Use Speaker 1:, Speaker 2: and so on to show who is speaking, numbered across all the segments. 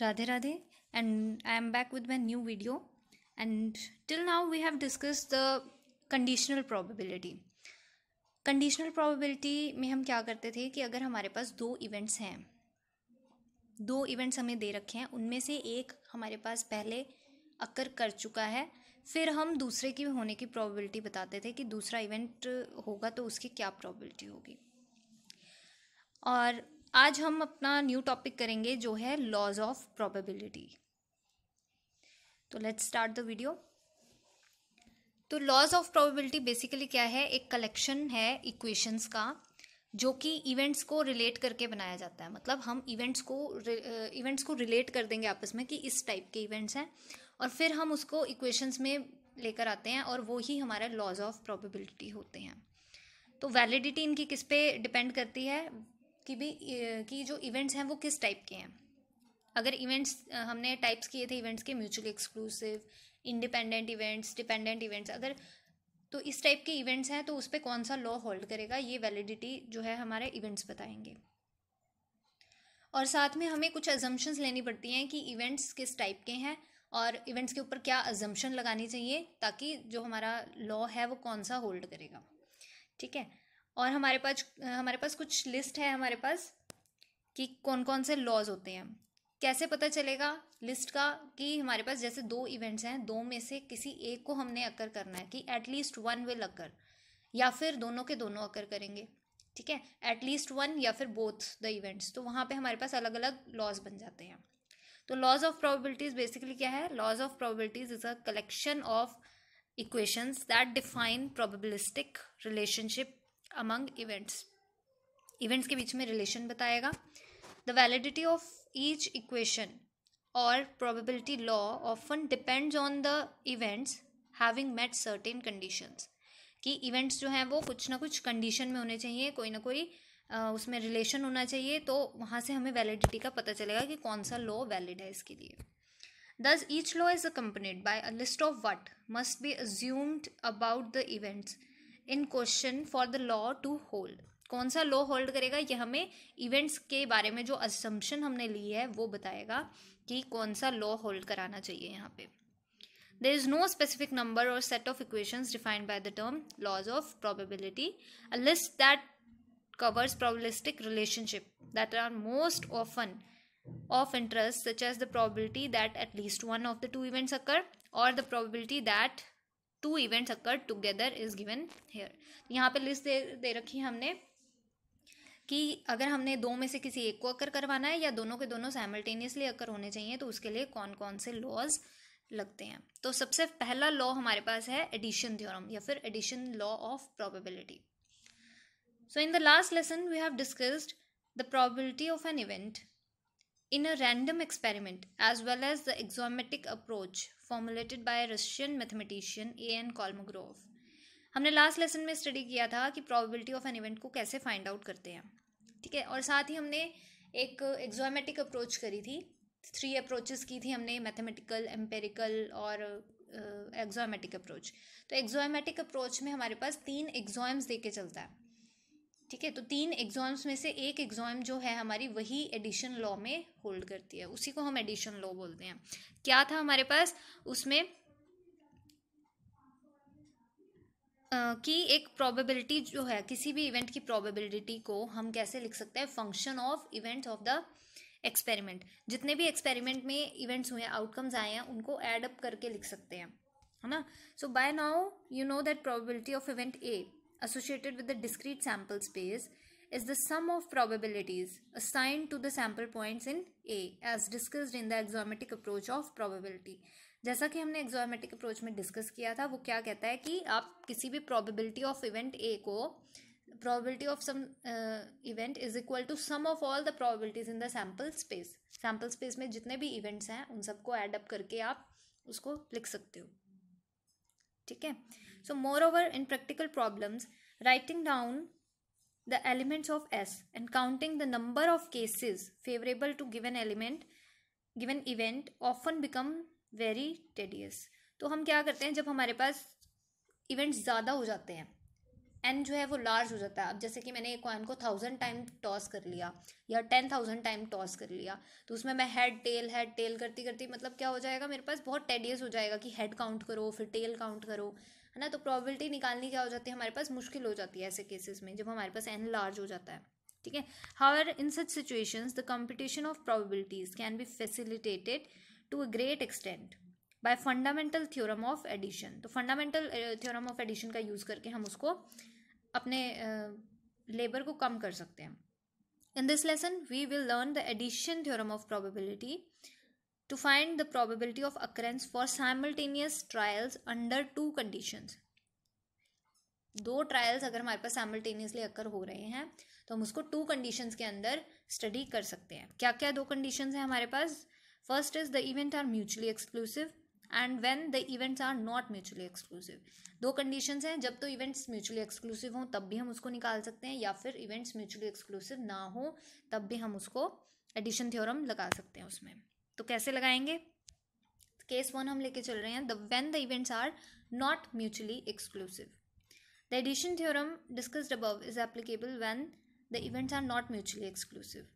Speaker 1: Radhe Radhe and I am back with my new video and till now we have discuss the conditional probability. Conditional probability में हम क्या करते थे कि अगर हमारे पास दो इवेंट्स हैं दो इवेंट्स हमें दे रखे हैं उनमें से एक हमारे पास पहले अक्कर कर चुका है फिर हम दूसरे की होने की प्रोबेबिलिटी बताते थे कि दूसरा इवेंट होगा तो उसकी क्या प्रोबेबिलिटी होगी और आज हम अपना न्यू टॉपिक करेंगे जो है लॉज ऑफ प्रोबेबिलिटी तो लेट्स स्टार्ट द वीडियो तो लॉज ऑफ प्रोबेबिलिटी बेसिकली क्या है एक कलेक्शन है इक्वेशंस का जो कि इवेंट्स को रिलेट करके बनाया जाता है मतलब हम इवेंट्स को इवेंट्स को रिलेट कर देंगे आपस में कि इस टाइप के इवेंट्स हैं और फिर हम उसको इक्वेशंस में लेकर आते हैं और वो ही हमारे लॉज ऑफ प्रोबेबिलिटी होते हैं तो वैलिडिटी इनकी किस पे डिपेंड करती है कि भी कि जो इवेंट्स हैं वो किस टाइप के हैं अगर इवेंट्स हमने टाइप्स किए थे इवेंट्स के mutually exclusive independent events dependent events अगर तो इस टाइप के इवेंट्स हैं तो उस पर कौन सा लॉ होल्ड करेगा ये वैलिडिटी जो है हमारे इवेंट्स बताएंगे और साथ में हमें कुछ एजम्पन्स लेनी पड़ती हैं कि इवेंट्स किस टाइप के हैं और इवेंट्स के ऊपर क्या एजम्पन लगानी चाहिए ताकि जो हमारा लॉ है वो कौन सा होल्ड करेगा ठीक है और हमारे पास हमारे पास कुछ लिस्ट है हमारे पास कि कौन कौन से लॉज होते हैं कैसे पता चलेगा लिस्ट का कि हमारे पास जैसे दो इवेंट्स हैं दो में से किसी एक को हमने अकर करना है कि एटलीस्ट वन विल अकर या फिर दोनों के दोनों अकर करेंगे ठीक है एटलीस्ट वन या फिर बोथ द इवेंट्स तो वहाँ पे हमारे पास अलग अलग लॉज बन जाते हैं तो लॉज ऑफ प्रोबेबिलिटीज बेसिकली क्या है laws of probabilities is a collection of equations that define probabilistic relationship among events events के बीच में रिलेशन बताएगा the validity of each equation और probability law often depends on the events having met certain conditions कि events जो हैं वो कुछ ना कुछ कंडीशन में होने चाहिए कोई ना कोई आ, उसमें रिलेशन होना चाहिए तो वहाँ से हमें वैलिडिटी का पता चलेगा कि कौन सा लॉ वैलिड है इसके लिए thus each law is a accompanied by a list of what must be assumed about the events in question for the law to hold कौन सा लॉ होल्ड करेगा यह हमें इवेंट्स के बारे में जो असम्पन हमने ली है वो बताएगा कि कौन सा लॉ होल्ड कराना चाहिए यहाँ पे there is no specific number or set of equation defined by the term laws of probability a list that covers probabilistic relationship that are most often of interest such as the probability that at least one of the two events occur और the probability that two events occur together is given here यहाँ पे list दे दे रखी है हमने कि अगर हमने दो में से किसी एक को अक्कर करवाना है या दोनों के दोनों साइमल्टेनियसली अक्कर होने चाहिए तो उसके लिए कौन कौन से लॉज लगते हैं तो सबसे पहला लॉ हमारे पास है एडिशन थ्योरम या फिर addition law of probability so in the last lesson we have discussed the probability of an event in a random experiment as well as the axiomatic approach formulated by Russian mathematician A N Kolmogorov हमने last lesson में study किया था कि probability of an event को कैसे find out करते हैं ठीक है और साथ ही हमने एक एग्जोमेटिक अप्रोच करी थी थ्री अप्रोचेस की थी हमने मैथमेटिकल एम्पेरिकल और एग्जोमेटिक uh, अप्रोच तो एग्जोमेटिक अप्रोच में हमारे पास तीन एग्जाम्स दे के चलता है ठीक है तो तीन एग्जाम्स में से एक एग्जाम जो है हमारी वही एडिशन लॉ में होल्ड करती है उसी को हम एडिशन लॉ बोलते हैं क्या था हमारे पास उसमें की एक प्रोबेबिलिटी जो है किसी भी इवेंट की प्रोबेबिलिटी को हम कैसे लिख सकते हैं function of events of the experiment जितने भी एक्सपेरिमेंट में इवेंट्स हुए आउटकम्स आए हैं उनको एडअप करके लिख सकते हैं है ना so by now you know that probability of event A associated with the discrete sample space is the sum of probabilities assigned to the sample points in A as discussed in the axiomatic approach of probability. जैसा कि हमने axiomatic approach में discuss किया था वो क्या कहता है कि आप किसी भी probability of event A को probability of some uh, event is equal to sum of all the probabilities in the sample space sample space में जितने भी events हैं उन सबको add up करके आप उसको लिख सकते हो ठीक है So moreover, in practical problems, writing down the elements of S and counting the number of cases favorable to given element, given event often become very tedious. तो हम क्या करते हैं जब हमारे पास इवेंट्स ज़्यादा हो जाते हैं एन जो है वो लार्ज हो जाता है अब जैसे कि मैंने एक कॉइन को थाउजेंड टाइम टॉस कर लिया या टेन थाउजेंड टाइम टॉस कर लिया तो उसमें मैं हेड टेल हेड टेल करती करती मतलब क्या हो जाएगा मेरे पास बहुत टेडियस हो जाएगा कि हेड काउंट करो फिर टेल काउंट करो है ना तो प्रॉबिलिटी निकालनी क्या हो जाती है हमारे पास मुश्किल हो जाती है ऐसे केसेस में जब हमारे पास एन लार्ज हो जाता है ठीक है however in such situations the computation of probabilities can be facilitated to a great extent by fundamental theorem of addition तो फंडामेंटल थ्योरम ऑफ एडिशन का यूज़ करके हम उसको अपने लेबर uh, को कम कर सकते हैं in this lesson we will learn the addition theorem of probability to find the probability of occurrence for simultaneous trials under two conditions दो ट्रायल्स अगर हमारे पास साइमल्टेनियसली अक्कर हो रहे हैं तो हम उसको टू कंडीशंस के अंदर स्टडी कर सकते हैं क्या क्या दो कंडीशंस हैं हमारे पास first is the event are mutually exclusive and when the events are not mutually exclusive दो कंडीशंस हैं जब तो इवेंट्स म्यूचुअली एक्सक्लूसिव हों तब भी हम उसको निकाल सकते हैं या फिर इवेंट्स म्यूचुअली एक्सक्लूसिव ना हो तब भी हम उसको एडिशन थ्योरम लगा सकते हैं उसमें तो कैसे लगाएंगे केस वन हम लेके चल रहे हैं the when the events are not mutually exclusive the addition theorem discussed above is applicable when the events are not mutually exclusive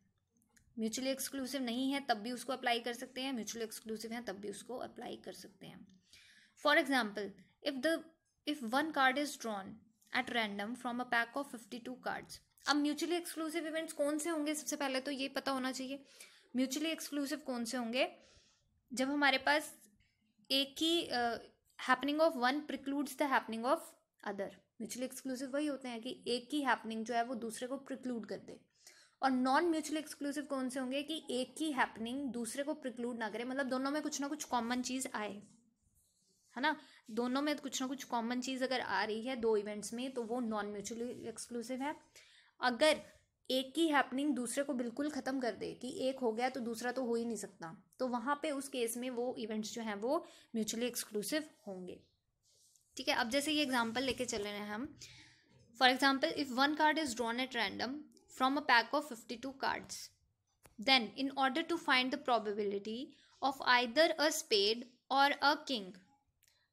Speaker 1: mutually exclusive नहीं है तब भी उसको अप्लाई कर सकते हैं म्यूचुअली एक्सक्लूसिव है तब भी उसको अप्लाई कर सकते हैं for example if the if one card is drawn at random from a pack of fifty two cards अब म्यूचुअली एक्सक्लूसिव इवेंट्स कौन से होंगे सबसे पहले तो ये पता होना चाहिए म्यूचुअली एक्सक्लूसिव कौन से होंगे जब हमारे पास एक ही happening of one precludes the happening of other mutually exclusive वही होते हैं कि एक ही हैपनिंग जो है वो दूसरे को प्रिक्लूड कर दे और नॉन म्यूचुअली एक्सक्लूसिव कौन से होंगे कि एक ही हैपनिंग दूसरे को प्रिक्लूड ना करे मतलब दोनों में कुछ ना कुछ कॉमन चीज़ आए है ना दोनों में कुछ ना कुछ कॉमन चीज़ अगर आ रही है दो इवेंट्स में तो वो नॉन म्यूचुअली एक्सक्लूसिव है अगर एक की हैपनिंग दूसरे को बिल्कुल ख़त्म कर दे कि एक हो गया तो दूसरा तो हो ही नहीं सकता तो वहाँ पे उस केस में वो इवेंट्स जो हैं वो म्यूचुअली एक्सक्लूसिव होंगे ठीक है अब जैसे ये एग्जाम्पल लेके चल रहे हैं हम for example if one card is drawn at random from a pack of fifty two cards then in order to find the probability of either a spade or a king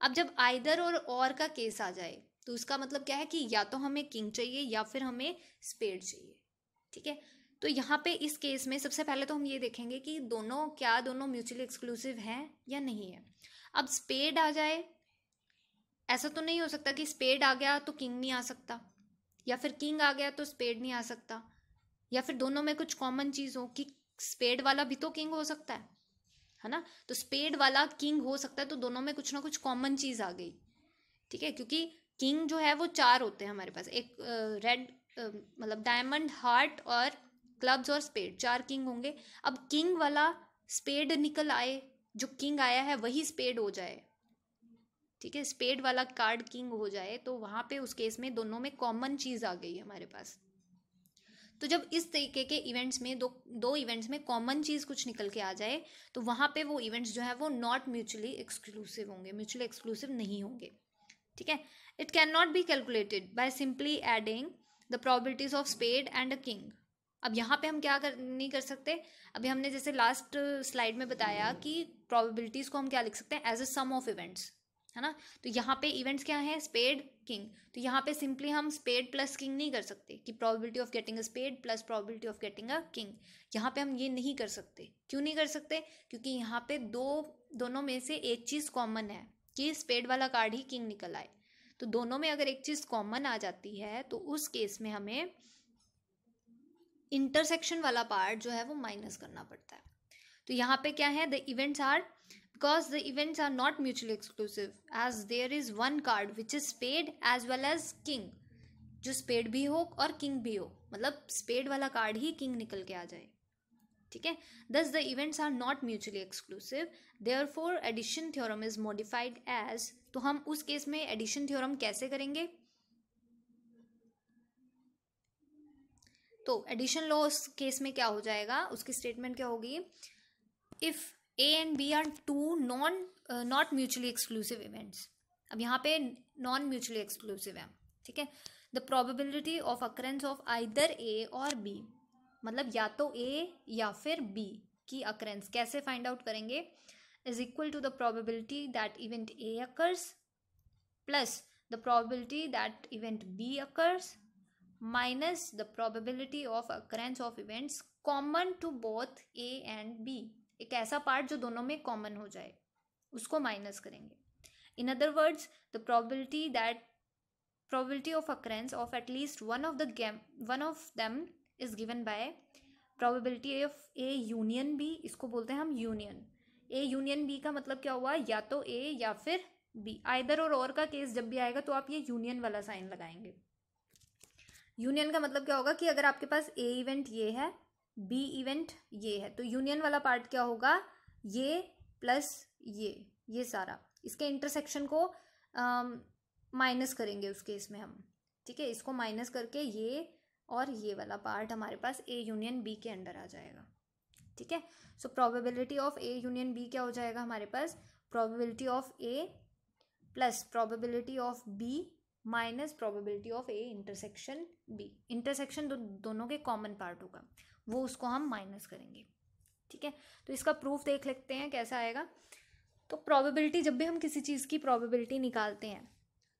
Speaker 1: अब जब either और और का case आ जाए तो उसका मतलब क्या है कि या तो हमें किंग चाहिए या फिर हमें स्पेड चाहिए ठीक है तो यहाँ पे इस केस में सबसे पहले तो हम ये देखेंगे कि दोनों क्या दोनों म्यूचुअली एक्सक्लूसिव हैं या नहीं है अब स्पेड आ जाए ऐसा तो नहीं हो सकता कि स्पेड आ गया तो किंग नहीं आ सकता या फिर किंग आ गया तो स्पेड नहीं आ सकता या फिर दोनों में कुछ कॉमन चीज़ हो कि स्पेड वाला भी तो किंग हो सकता है है ना तो स्पेड वाला किंग हो सकता है तो दोनों में कुछ ना कुछ कॉमन चीज़ आ गई ठीक है क्योंकि किंग जो है वो चार होते हैं हमारे पास एक रेड मतलब डायमंड हार्ट और क्लब्स और स्पेड चार किंग होंगे अब किंग वाला स्पेड निकल आए जो किंग आया है वही स्पेड हो जाए ठीक है स्पेड वाला कार्ड किंग हो जाए तो वहाँ पे उस केस में दोनों में कॉमन चीज़ आ गई हमारे पास तो जब इस तरीके के इवेंट्स में दो दो इवेंट्स में कॉमन चीज़ कुछ निकल के आ जाए तो वहाँ पे वो इवेंट्स जो है वो नॉट म्यूचुअली एक्सक्लूसिव होंगे म्यूचुअली एक्सक्लूसिव नहीं होंगे ठीक है it can not be calculated by simply adding the probabilities of spade and a king अब यहाँ पे हम क्या कर नहीं कर सकते अभी हमने जैसे लास्ट स्लाइड में बताया कि प्रॉबिलिटीज़ को हम क्या लिख सकते हैं as a sum of events है ना तो यहाँ पे इवेंट्स क्या हैं स्पेड किंग तो यहाँ पे सिंपली हम स्पेड प्लस किंग नहीं कर सकते कि probability of getting a spade plus probability of getting a king यहाँ पे हम ये नहीं कर सकते क्यों नहीं कर सकते क्योंकि यहाँ पे दो दोनों में से एक चीज़ कॉमन है कि स्पेड वाला कार्ड ही किंग निकल आए तो दोनों में अगर एक चीज़ कॉमन आ जाती है तो उस केस में हमें इंटरसेक्शन वाला पार्ट जो है वो माइनस करना पड़ता है तो यहाँ पे क्या है the events are because the events are not mutually exclusive as there is one card which is spade as well as king जो स्पेड भी हो और किंग भी हो मतलब स्पेड वाला कार्ड ही किंग निकल के आ जाए ठीक है thus the events are not mutually exclusive therefore addition theorem is modified as तो हम उस केस में एडिशन थ्योरम कैसे करेंगे तो एडिशन लॉ उस केस में क्या हो जाएगा उसकी स्टेटमेंट क्या होगी if A and B are two non not mutually exclusive events अब यहाँ पे नॉन म्यूचुअली एक्सक्लूसिव है ठीक है the probability of occurrence of either A or B मतलब या तो ए या फिर बी की अक्रेंस कैसे फाइंड आउट करेंगे is equal to the probability that event A occurs plus the probability that event B occurs minus the probability of occurrence of events common to both A and B एक ऐसा part जो दोनों में common हो जाए उसको minus करेंगे in other words the probability that probability of occurrence of at least one of the game one of them is given by probability of A union B इसको बोलते हैं हम यूनियन ए यूनियन बी का मतलब क्या हुआ या तो ए या फिर बी आइदर और और का केस जब भी आएगा तो आप ये यूनियन वाला साइन लगाएंगे यूनियन का मतलब क्या होगा कि अगर आपके पास ए इवेंट ये है बी इवेंट ये है तो यूनियन वाला पार्ट क्या होगा ये प्लस ये ये सारा इसके इंटरसेक्शन को माइनस करेंगे उस केस में हम ठीक है इसको माइनस करके ये और ये वाला पार्ट हमारे पास ए यूनियन बी के अंडर आ जाएगा ठीक है so probability of A union B क्या हो जाएगा हमारे पास probability of A plus probability of B minus probability of A intersection B intersection दोनों के कॉमन पार्ट होगा वो उसको हम माइनस करेंगे ठीक है तो इसका प्रूफ देख लेते हैं कैसा आएगा तो प्रोबेबिलिटी जब भी हम किसी चीज़ की प्रोबेबिलिटी निकालते हैं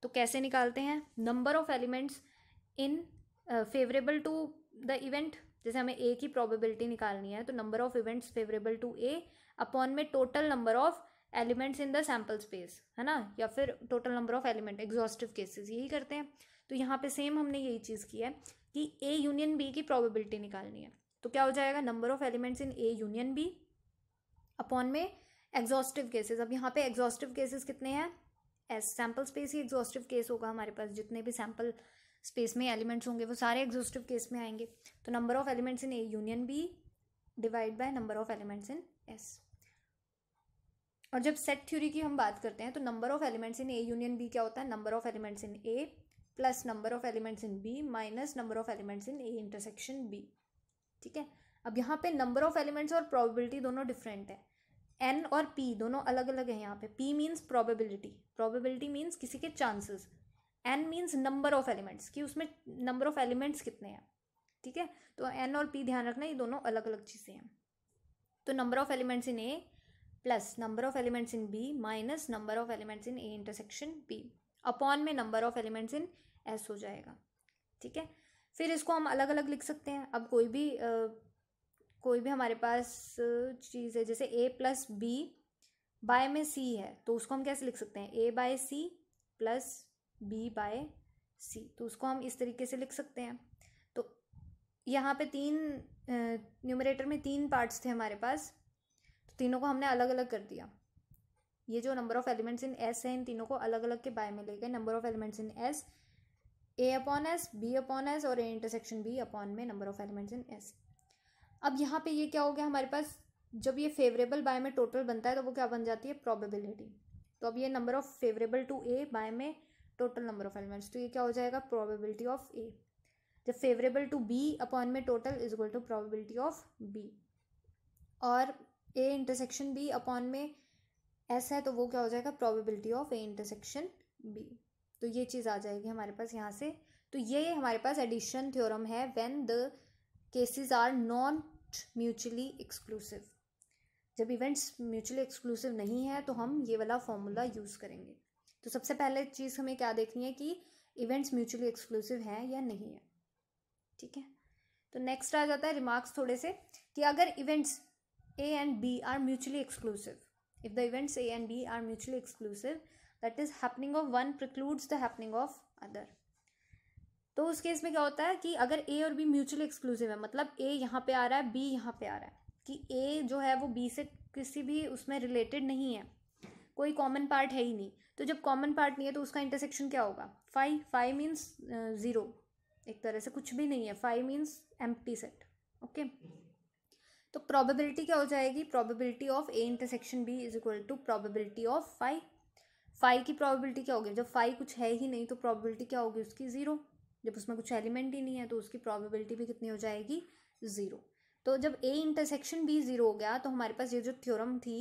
Speaker 1: तो कैसे निकालते हैं number of elements in favourable to the event जैसे हमें ए की प्रोबेबिलिटी निकालनी है तो number of events favourable to A upon में total number of elements in the sample space है ना या फिर total number of element exhaustive cases यही करते हैं तो यहाँ पे सेम हमने यही चीज़ की है कि ए यूनियन बी की प्रोबेबिलिटी निकालनी है तो क्या हो जाएगा number of elements in A union B upon में एग्जॉस्टिव केसेस अब यहाँ पे एग्जॉस्टिव केसेस कितने हैं एस सैम्पल स्पेस ही एग्जॉस्टिव केस होगा हमारे पास जितने भी सैम्पल स्पेस में एलिमेंट्स होंगे वो सारे एग्जॉस्टिव केस में आएंगे तो number of elements in A union B divide by number of elements in S और जब सेट थ्योरी की हम बात करते हैं तो number of elements in A union B क्या होता है number of elements in A plus number of elements in B minus number of elements in A intersection B ठीक है अब यहाँ पे नंबर ऑफ एलिमेंट्स और प्रोबेबिलिटी दोनों डिफरेंट है एन और पी दोनों अलग अलग हैं यहाँ पे p means probability probability means किसी के chances n means number of elements कि उसमें नंबर ऑफ एलिमेंट्स कितने हैं ठीक है तो एन और पी ध्यान रखना ये दोनों अलग अलग चीज़ें हैं तो number of elements in A plus number of elements in B minus number of elements in A intersection B upon में number of elements in S हो जाएगा ठीक है फिर इसको हम अलग अलग लिख सकते हैं अब कोई भी आ, कोई भी हमारे पास चीज़ है जैसे ए प्लस बी बाय में सी है तो उसको हम कैसे लिख सकते हैं A by C plus B by C तो उसको हम इस तरीके से लिख सकते हैं तो यहाँ पे तीन न्यूमरेटर में तीन पार्ट्स थे हमारे पास तो तीनों को हमने अलग अलग कर दिया ये जो number of elements in S है इन तीनों को अलग अलग के बाय में ले गए number of elements in S A upon S B upon S और ए इंटरसेक्शन बी अपॉन में number of elements in S अब यहाँ पे ये क्या हो गया हमारे पास जब ये फेवरेबल बाय में टोटल बनता है तो वो क्या बन जाती है प्रोबेबिलिटी तो अब ये number of favourable to A by में टोटल नंबर ऑफ एलिमेंट्स तो ये क्या हो जाएगा प्रोबेबिलिटी ऑफ ए जब फेवरेबल टू बी अपॉन में total is equal to probability of B और ए इंटरसेक्शन बी अपॉन में एस है तो वो क्या हो जाएगा probability of A intersection B तो ये चीज़ आ जाएगी हमारे पास यहाँ से तो ये हमारे पास एडिशन थ्योरम है when the cases are not mutually exclusive जब इवेंट्स म्यूचुअली एक्सक्लूसिव नहीं है तो हम ये वाला फॉर्मूला यूज़ करेंगे तो सबसे पहले चीज़ हमें क्या देखनी है कि इवेंट्स म्यूचुअली एक्सक्लूसिव हैं या नहीं है ठीक है तो नेक्स्ट आ जाता है रिमार्क्स थोड़े से कि अगर events A and B are mutually exclusive if the events A and B are mutually exclusive that is happening of one precludes the happening of other तो उस केस में क्या होता है कि अगर ए और बी म्यूचुअली एक्सक्लूसिव है मतलब ए यहाँ पे आ रहा है बी यहाँ पे आ रहा है कि ए जो है वो बी से किसी भी उसमें रिलेटेड नहीं है कोई कॉमन पार्ट है ही नहीं तो जब कॉमन पार्ट नहीं है तो उसका इंटरसेक्शन क्या होगा फाइव फाइव मीन्स ज़ीरो एक तरह से कुछ भी नहीं है five means M set okay तो प्रोबेबिलिटी क्या हो जाएगी probability of A intersection B is equal to probability of five five की प्रोबेबिलिटी क्या होगी जब फाइव कुछ है ही नहीं तो प्रोबेबिलिटी क्या होगी उसकी ज़ीरो जब उसमें कुछ एलिमेंट ही नहीं है तो उसकी प्रोबेबिलिटी भी कितनी हो जाएगी ज़ीरो तो जब ए इंटरसेक्शन बी ज़ीरो हो गया तो हमारे पास ये जो थ्योरम थी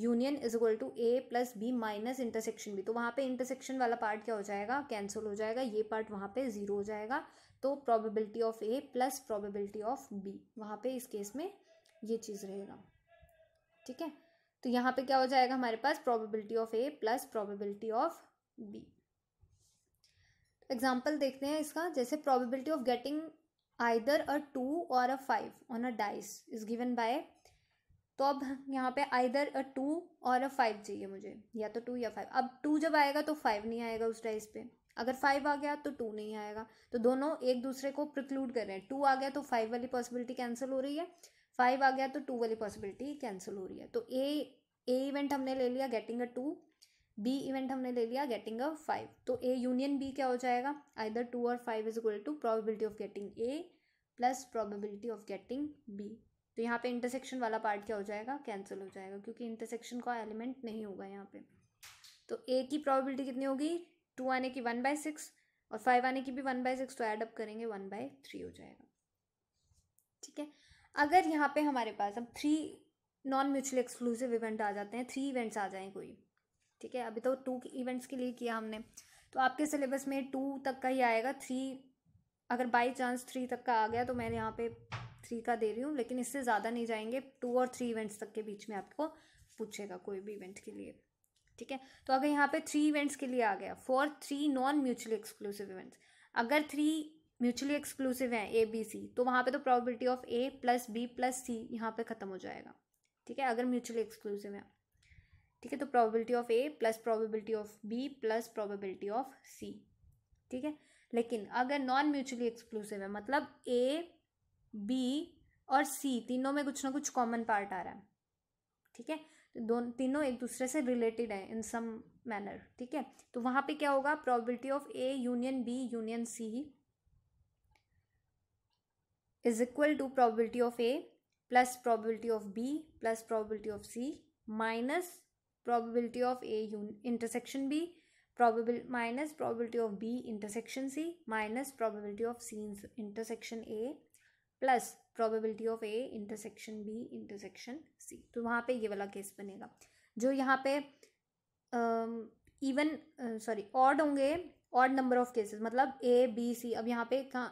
Speaker 1: union is equal to A plus B minus intersection B तो वहाँ पे इंटरसेक्शन वाला पार्ट क्या हो जाएगा कैंसिल हो जाएगा ये पार्ट वहाँ पे ज़ीरो हो जाएगा तो probability of A plus probability of B वहाँ पे इस केस में ये चीज़ रहेगा ठीक है तो यहाँ पे क्या हो जाएगा हमारे पास probability of A plus probability of B example देखते हैं इसका जैसे probability of getting either a two और a five on a dice is given by तो अब यहाँ पे आइदर अ टू और अ फाइव चाहिए मुझे या तो टू या फाइव अब टू जब आएगा तो फाइव नहीं आएगा उस डाइस पे अगर फाइव आ गया तो टू नहीं आएगा तो दोनों एक दूसरे को प्रिक्लूड कर रहे हैं टू आ गया तो फाइव वाली पॉसिबिलिटी कैंसिल हो रही है फाइव आ गया तो टू वाली पॉसिबिलिटी कैंसिल हो रही है तो ए ए इवेंट हमने ले लिया getting a two B event हमने ले लिया गेटिंग अ फाइव तो ए यूनियन बी क्या हो जाएगा आइदर टू और five is equal to probability of getting A plus probability of getting B तो यहाँ पे इंटरसेक्शन वाला पार्ट क्या हो जाएगा कैंसिल हो जाएगा क्योंकि इंटरसेक्शन का एलिमेंट नहीं होगा यहाँ पे तो ए की प्रॉबिलिटी कितनी होगी टू आने की वन बाय सिक्स और फाइव आने की भी वन बाय सिक्स तो ऐड अप करेंगे वन बाय थ्री हो जाएगा ठीक है अगर यहाँ पे हमारे पास अब three non mutually exclusive event आ जाते हैं थ्री इवेंट्स आ जाएँ कोई ठीक है अभी तो टू इवेंट्स के लिए किया हमने तो आपके सिलेबस में टू तक का ही आएगा थ्री अगर बाई चांस थ्री तक का आ गया तो मैंने यहाँ पे थ्री का दे रही हूँ लेकिन इससे ज़्यादा नहीं जाएंगे टू और थ्री इवेंट्स तक के बीच में आपको पूछेगा कोई भी इवेंट के लिए ठीक है तो अगर यहाँ पे थ्री इवेंट्स के लिए आ गया for three non mutually exclusive events अगर थ्री म्यूचुअली एक्सक्लूसिव हैं ए बी सी तो वहाँ पे तो probability of A plus B plus C यहाँ पे ख़त्म हो जाएगा ठीक है अगर म्यूचुअली एक्सक्लूसिव है ठीक है तो probability of A plus probability of B plus probability of C ठीक है लेकिन अगर नॉन म्यूचुअली एक्सक्लूसिव है मतलब ए बी और सी तीनों में कुछ ना कुछ कॉमन पार्ट आ रहा है ठीक है तो दोनों तीनों एक दूसरे से रिलेटेड हैं इन सम मैनर ठीक है तो वहाँ पे क्या होगा probability of A union B union C is equal to probability of A plus probability of B plus probability of C minus probability of A intersection B probable minus probability of B intersection C minus probability of C intersection A plus probability of A intersection B intersection C तो वहाँ पे ये वाला case बनेगा जो यहाँ पे even sorry odd होंगे ऑड नंबर ऑफ केसेस मतलब ए बी सी अब यहाँ पे कहाँ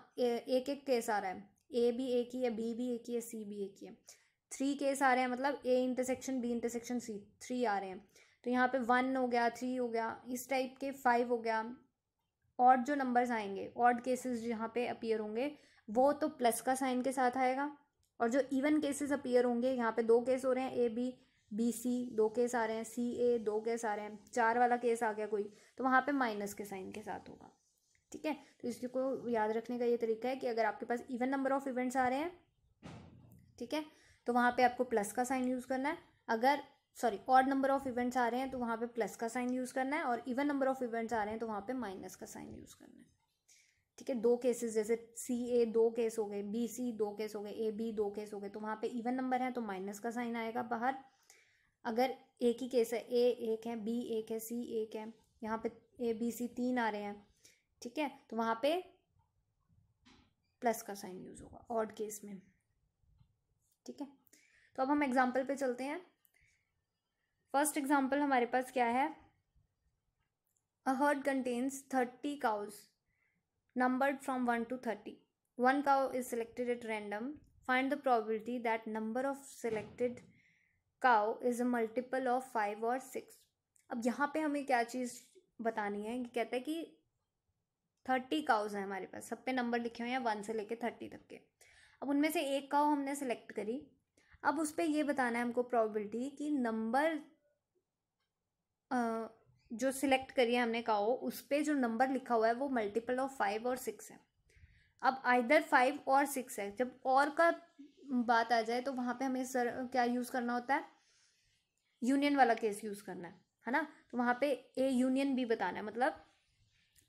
Speaker 1: एक एक केस आ रहा है ए भी एक ही है बी भी एक ही है सी भी एक ही है थ्री केस आ रहे हैं मतलब A intersection B intersection C three आ रहे हैं तो यहाँ पे वन हो गया थ्री हो गया इस टाइप के फाइव हो गया ऑड जो नंबर्स आएंगे और केसेस जहाँ पे अपियर होंगे वो तो प्लस का साइन के साथ आएगा और जो इवन केसेस अपीयर होंगे यहाँ पे दो केस हो रहे हैं ए बी बी सी दो केस आ रहे हैं सी ए दो केस आ रहे हैं चार वाला केस आ गया कोई तो वहाँ पे माइनस के साइन के साथ होगा ठीक है तो इसी को याद रखने का ये तरीका है कि अगर आपके पास इवन नंबर ऑफ इवेंट्स आ रहे हैं ठीक है तो वहाँ पे आपको प्लस का साइन यूज़ करना है अगर sorry odd number of events आ रहे हैं तो वहाँ पे प्लस का साइन यूज़ करना है और इवन नंबर ऑफ इवेंट्स आ रहे हैं तो वहाँ पे माइनस का साइन यूज़ करना है ठीक है दो केसेस जैसे सी ए दो केस हो गए बी सी दो केस हो गए ए बी दो केस हो गए तो वहाँ पे इवन नंबर है तो माइनस का साइन आएगा बाहर अगर एक ही केस है ए एक है बी एक है सी एक है यहाँ पे ए बी सी तीन आ रहे हैं ठीक है तो वहाँ पे प्लस का साइन यूज़ होगा ऑड केस में ठीक है तो अब हम एग्जाम्पल पे चलते हैं फर्स्ट एग्जाम्पल हमारे पास क्या है a herd contains thirty cows numbered from 1 to 30. One cow is selected at random. Find the probability that number of selected cow is a multiple of 5 or 6. अब यहाँ पे हमें क्या चीज़ बतानी है कि कहता है कि थर्टी काउज हैं हमारे पास सब पे नंबर लिखे हुए हैं वन से लेके थर्टी तक के अब उनमें से एक काउ हमने सेलेक्ट करी अब उस पर यह बताना है हमको प्रॉबिलिटी कि नंबर जो सिलेक्ट करी है हमने काओ उस पर जो नंबर लिखा हुआ है वो मल्टीपल ऑफ फाइव और सिक्स है अब आइधर फाइव और सिक्स है जब और का बात आ जाए तो वहाँ पे हमें सर क्या यूज़ करना होता है यूनियन वाला केस यूज़ करना है है ना तो वहाँ पे ए यूनियन बी बताना है मतलब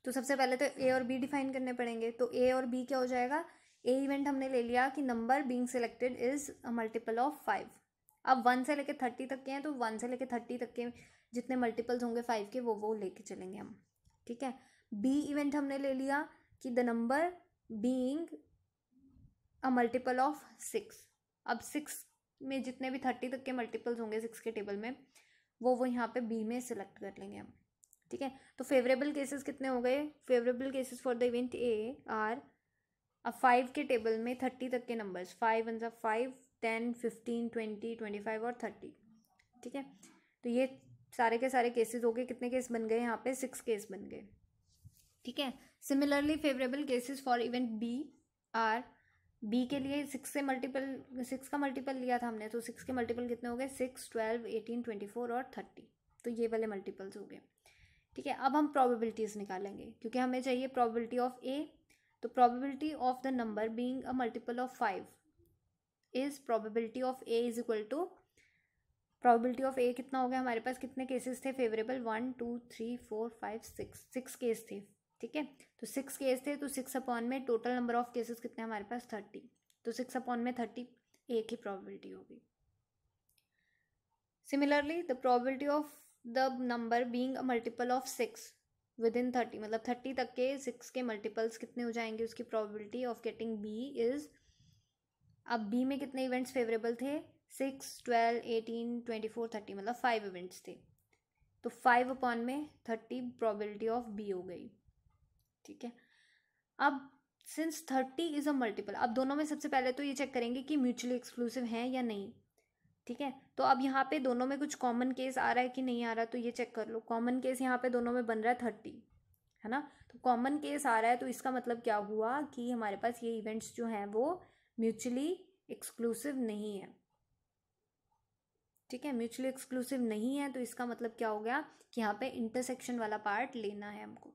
Speaker 1: तो सबसे पहले तो ए और बी डिफाइन करने पड़ेंगे तो ए और बी क्या हो जाएगा ए इवेंट हमने ले लिया कि number being selected is multiple of five अब वन से लेके थर्टी तक के हैं तो वन से लेके थर्टी तक के जितने मल्टीपल्स होंगे फाइव के वो वो लेके चलेंगे हम ठीक है बी इवेंट हमने ले लिया कि the number being a multiple of six अब सिक्स में जितने भी थर्टी तक के मल्टीपल्स होंगे सिक्स के टेबल में वो वो यहाँ पे बी में सिलेक्ट कर लेंगे हम ठीक है तो फेवरेबल केसेस कितने हो गए favourable cases for the event A are अब फाइव के टेबल में थर्टी तक के नंबर्स फाइव वन साफ five ten fifteen twenty twenty five और थर्टी ठीक है तो ये सारे के सारे केसेस हो गए कितने केस बन गए यहाँ पे सिक्स केस बन गए ठीक है similarly favourable cases for event B are B के लिए सिक्स से मल्टीपल सिक्स का मल्टीपल लिया था हमने तो सिक्स के मल्टीपल कितने हो गए six twelve eighteen twenty four और थर्टी तो ये वाले मल्टीपल्स हो गए ठीक है अब हम प्रॉबिलिटीज़ निकालेंगे क्योंकि हमें चाहिए प्रॉबिलिटी ऑफ ए तो probability of the number being a multiple of five is probability of A is equal to probability of A कितना हो गया हमारे पास कितने केसेस थे favourable one two three four five six six case थे ठीक है तो सिक्स केस थे तो सिक्स अपॉन में टोटल नंबर ऑफ केसेस कितने हमारे पास थर्टी तो सिक्स अपॉन में थर्टी ए की प्रॉबिलिटी होगी similarly the probability of the number being multiple of six within thirty मतलब थर्टी तक के सिक्स के मल्टीपल्स कितने हो जाएंगे उसकी probability of getting B is अब बी में कितने इवेंट्स फेवरेबल थे six twelve eighteen twenty four thirty मतलब फाइव इवेंट्स थे तो फाइव अपॉन में थर्टी प्रॉबिलिटी ऑफ बी हो गई ठीक है अब since thirty is a multiple अब दोनों में सबसे पहले तो ये चेक करेंगे कि म्यूचुअली एक्सक्लूसिव हैं या नहीं ठीक है तो अब यहाँ पे दोनों में कुछ कॉमन केस आ रहा है कि नहीं आ रहा तो ये चेक कर लो कॉमन केस यहाँ पे दोनों में बन रहा है थर्टी है ना तो कॉमन केस आ रहा है तो इसका मतलब क्या हुआ कि हमारे पास ये इवेंट्स जो हैं वो म्यूचुअली एक्सक्लूसिव नहीं है ठीक है म्यूचुअली एक्सक्लूसिव नहीं है तो इसका मतलब क्या हो गया कि यहाँ पे इंटरसेक्शन वाला पार्ट लेना है हमको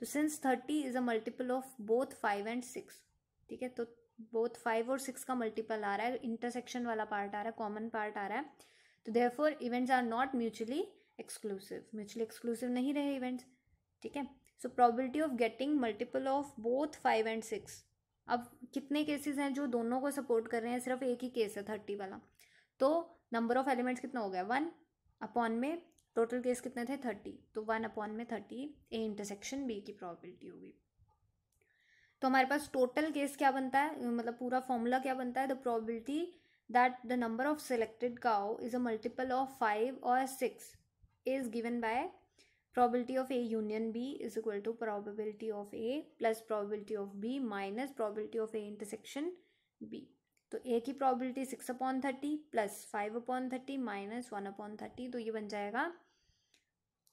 Speaker 1: तो since thirty is a multiple of both five and six ठीक है तो बोथ फाइव और सिक्स का मल्टीपल आ रहा है इंटरसेक्शन वाला पार्ट आ रहा है कॉमन पार्ट आ रहा है तो therefore events are not mutually exclusive mutually exclusive नहीं रहे इवेंट्स ठीक है so probability of getting multiple of both five and six अब कितने केसेस हैं जो दोनों को सपोर्ट कर रहे हैं सिर्फ एक ही केस है थर्टी वाला तो नंबर ऑफ एलिमेंट्स कितना हो गया वन अपॉन में टोटल केस कितने थे थर्टी तो वन अपॉन में थर्टी ए इंटरसेक्शन बी की प्रॉबिलिटी होगी तो हमारे पास टोटल केस क्या बनता है मतलब पूरा फॉर्मूला क्या बनता है the probability that the number of selected cow is a multiple of five और six is given by probability of A union B is equal to probability of A plus probability of B minus probability of A intersection B तो A की probability six upon thirty plus five upon thirty minus one upon thirty तो ये बन जाएगा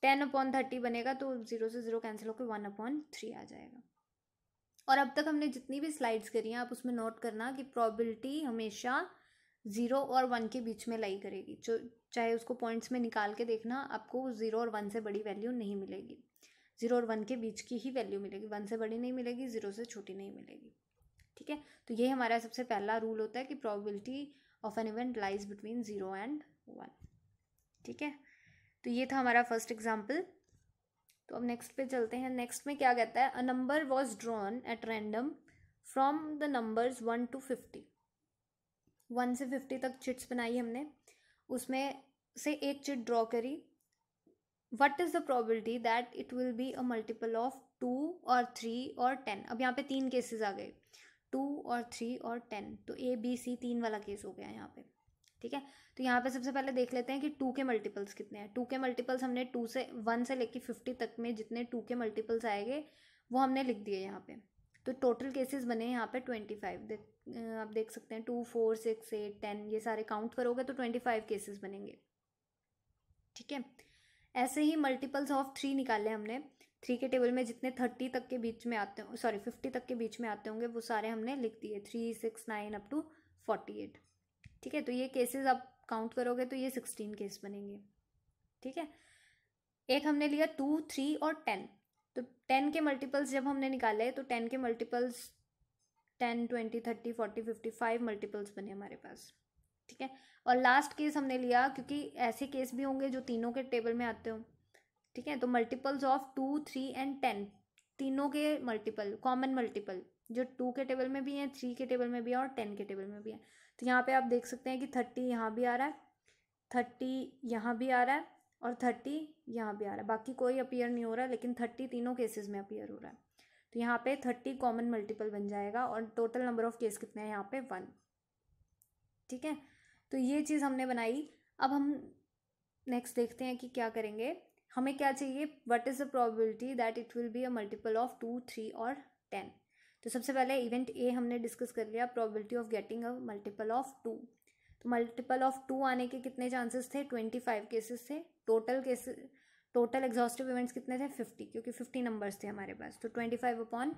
Speaker 1: ten upon thirty बनेगा तो zero से zero cancel होकर वन अपॉन थ्री आ जाएगा और अब तक हमने जितनी भी स्लाइड्स करी हैं आप उसमें नोट करना कि प्रॉबिलिटी हमेशा ज़ीरो और वन के बीच में लाई करेगी जो चाहे उसको पॉइंट्स में निकाल के देखना आपको ज़ीरो और वन से बड़ी वैल्यू नहीं मिलेगी ज़ीरो और वन के बीच की ही वैल्यू मिलेगी वन से बड़ी नहीं मिलेगी ज़ीरो से छोटी नहीं मिलेगी ठीक है तो ये हमारा सबसे पहला रूल होता है कि probability of an event lies between zero and one ठीक है तो ये था हमारा फर्स्ट एग्जाम्पल तो अब नेक्स्ट पे चलते हैं नेक्स्ट में क्या कहता है a number was drawn at random from the numbers one to fifty one से फिफ्टी तक चिट्स बनाई हमने उसमें से एक चिट ड्रॉ करी what is the probability that it will be a multiple of two और थ्री और टेन अब यहाँ पे तीन केसेस आ गए टू और थ्री और टेन तो ए बी सी तीन वाला केस हो गया यहाँ पे ठीक है तो यहाँ पे सबसे पहले देख लेते हैं कि टू के मल्टीपल्स कितने हैं टू के मल्टीपल्स हमने टू से वन से लेके फिफ्टी तक में जितने टू के मल्टीपल्स आएंगे वो हमने लिख दिए यहाँ पे तो टोटल केसेस बने यहाँ पे ट्वेंटी फाइव देख आप देख सकते हैं two four six eight ten ये सारे काउंट करोगे तो ट्वेंटी फाइव केसेस बनेंगे ठीक है ऐसे ही मल्टीपल्स ऑफ थ्री निकाले हमने थ्री के टेबल में जितने थर्टी तक के बीच में आते हों सॉरी फिफ्टी तक के बीच में आते होंगे वो सारे हमने लिख दिए three six nine up to forty eight ठीक है तो ये केसेस आप काउंट करोगे तो ये सिक्सटीन केस बनेंगे ठीक है एक हमने लिया टू थ्री और टेन तो टेन के मल्टीपल्स जब हमने निकाले तो टेन के multiples ten twenty thirty forty fifty five multiples बने हमारे पास ठीक है और लास्ट केस हमने लिया क्योंकि ऐसे केस भी होंगे जो तीनों के टेबल में आते हों ठीक है तो multiples of two three and ten तीनों के मल्टीपल कॉमन मल्टीपल जो टू के टेबल में भी हैं थ्री के टेबल में भी है और टेन के टेबल में भी है तो यहाँ पे आप देख सकते हैं कि थर्टी यहाँ भी आ रहा है थर्टी यहाँ भी आ रहा है और थर्टी यहाँ भी आ रहा है बाकी कोई अपीयर नहीं हो रहा लेकिन थर्टी तीनों केसेस में अपियर हो रहा है तो यहाँ पे थर्टी कॉमन मल्टीपल बन जाएगा और टोटल नंबर ऑफ केस कितने हैं यहाँ पे वन ठीक है तो ये चीज़ हमने बनाई अब हम नेक्स्ट देखते हैं कि क्या करेंगे हमें क्या चाहिए what is the probability that it will be a multiple of two three और टेन तो सबसे पहले इवेंट ए हमने डिस्कस कर लिया probability of getting a multiple of two तो मल्टीपल ऑफ टू आने के कितने चांसेस थे ट्वेंटी फाइव केसेस थे total cases total exhaustive events कितने थे फिफ्टी क्योंकि फिफ्टी नंबर्स थे हमारे पास तो twenty five upon